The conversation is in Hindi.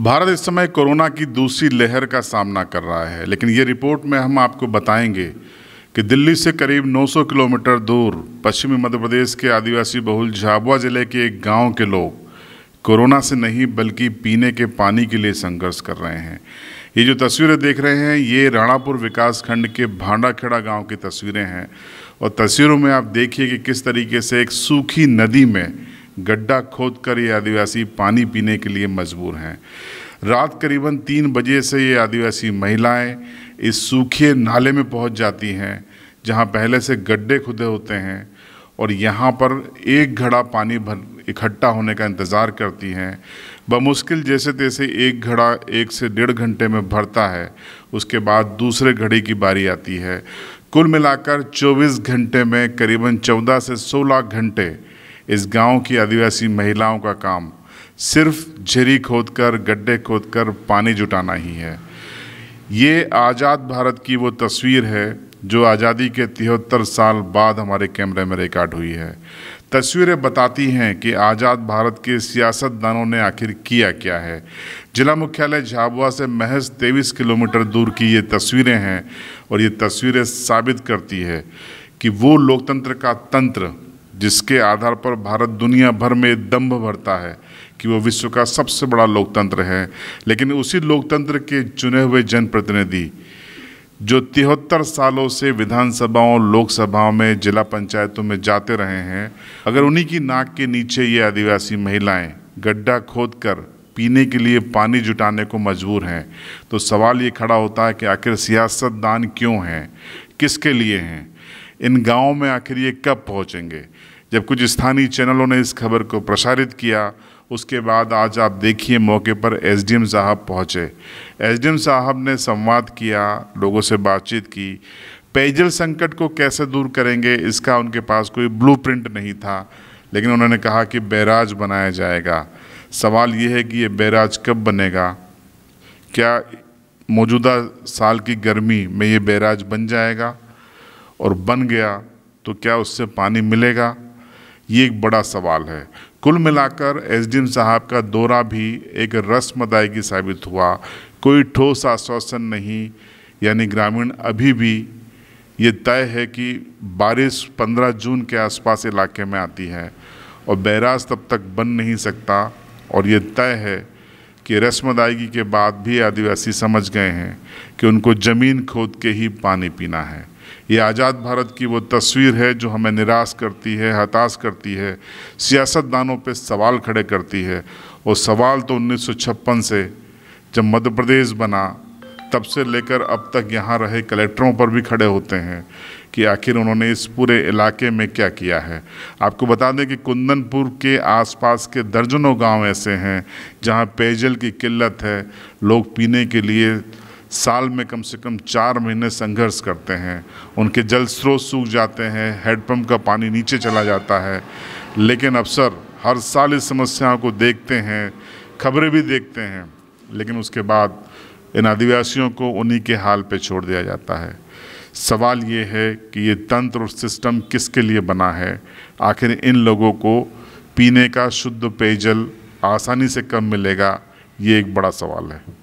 भारत इस समय कोरोना की दूसरी लहर का सामना कर रहा है लेकिन ये रिपोर्ट में हम आपको बताएंगे कि दिल्ली से करीब 900 किलोमीटर दूर पश्चिमी मध्य प्रदेश के आदिवासी बहुल झाबुआ जिले के एक गांव के लोग कोरोना से नहीं बल्कि पीने के पानी के लिए संघर्ष कर रहे हैं ये जो तस्वीरें देख रहे हैं ये राणापुर विकास खंड के भांडाखेड़ा गाँव की तस्वीरें हैं और तस्वीरों में आप देखिए कि किस तरीके से एक सूखी नदी में गड्ढा खोद कर ये आदिवासी पानी पीने के लिए मजबूर हैं रात करीबन तीन बजे से ये आदिवासी महिलाएं इस सूखे नाले में पहुंच जाती हैं जहां पहले से गड्ढे खुदे होते हैं और यहाँ पर एक घड़ा पानी भर इकट्ठा होने का इंतज़ार करती हैं बमुश्किल जैसे तैसे एक घड़ा एक से डेढ़ घंटे में भरता है उसके बाद दूसरे घड़े की बारी आती है कुल मिलाकर 24 घंटे में करीबन 14 से 16 घंटे इस गांव की आदिवासी महिलाओं का काम सिर्फ झरी खोदकर गड्ढे खोदकर पानी जुटाना ही है ये आज़ाद भारत की वो तस्वीर है जो आज़ादी के तिहत्तर साल बाद हमारे कैमरे में रिकॉर्ड हुई है तस्वीरें बताती हैं कि आज़ाद भारत के सियासतदानों ने आखिर किया क्या है जिला मुख्यालय झाबुआ से महज तेईस किलोमीटर दूर की ये तस्वीरें हैं और ये तस्वीरें साबित करती है कि वो लोकतंत्र का तंत्र जिसके आधार पर भारत दुनिया भर में दम्भ भरता है कि वो विश्व का सबसे बड़ा लोकतंत्र है लेकिन उसी लोकतंत्र के चुने हुए जनप्रतिनिधि जो तिहत्तर सालों से विधानसभाओं लोकसभाओं में जिला पंचायतों में जाते रहे हैं अगर उन्हीं की नाक के नीचे ये आदिवासी महिलाएं गड्ढा खोद कर पीने के लिए पानी जुटाने को मजबूर हैं तो सवाल ये खड़ा होता है कि आखिर सियासतदान क्यों हैं किसके लिए हैं इन गांवों में आखिर ये कब पहुँचेंगे जब कुछ स्थानीय चैनलों ने इस खबर को प्रसारित किया उसके बाद आज आप देखिए मौके पर एसडीएम साहब पहुंचे एसडीएम साहब ने संवाद किया लोगों से बातचीत की पेयजल संकट को कैसे दूर करेंगे इसका उनके पास कोई ब्लू नहीं था लेकिन उन्होंने कहा कि बैराज बनाया जाएगा सवाल ये है कि ये बैराज कब बनेगा क्या मौजूदा साल की गर्मी में ये बैराज बन जाएगा और बन गया तो क्या उससे पानी मिलेगा ये एक बड़ा सवाल है कुल मिलाकर एसडीएम साहब का दौरा भी एक रस्मदायगी साबित हुआ कोई ठोस आश्वासन नहीं यानी ग्रामीण अभी भी ये तय है कि बारिश 15 जून के आसपास इलाके में आती है और बैराज तब तक बन नहीं सकता और ये तय है कि रस्म अदायगी के बाद भी आदिवासी समझ गए हैं कि उनको ज़मीन खोद के ही पानी पीना है ये आज़ाद भारत की वो तस्वीर है जो हमें निराश करती है हताश करती है सियासतदानों पे सवाल खड़े करती है वो सवाल तो 1956 से जब मध्य प्रदेश बना तब से लेकर अब तक यहाँ रहे कलेक्टरों पर भी खड़े होते हैं कि आखिर उन्होंने इस पूरे इलाके में क्या किया है आपको बता दें कि कुंदनपुर के आसपास के दर्जनों गांव ऐसे हैं जहाँ पेयजल की किल्लत है लोग पीने के लिए साल में कम से कम चार महीने संघर्ष करते हैं उनके जल स्रोत सूख जाते हैं हैंडपम्प का पानी नीचे चला जाता है लेकिन अफसर हर साल इस समस्याओं को देखते हैं खबरें भी देखते हैं लेकिन उसके बाद इन आदिवासियों को उन्हीं के हाल पे छोड़ दिया जाता है सवाल ये है कि ये तंत्र और सिस्टम किसके लिए बना है आखिर इन लोगों को पीने का शुद्ध पेयजल आसानी से कम मिलेगा ये एक बड़ा सवाल है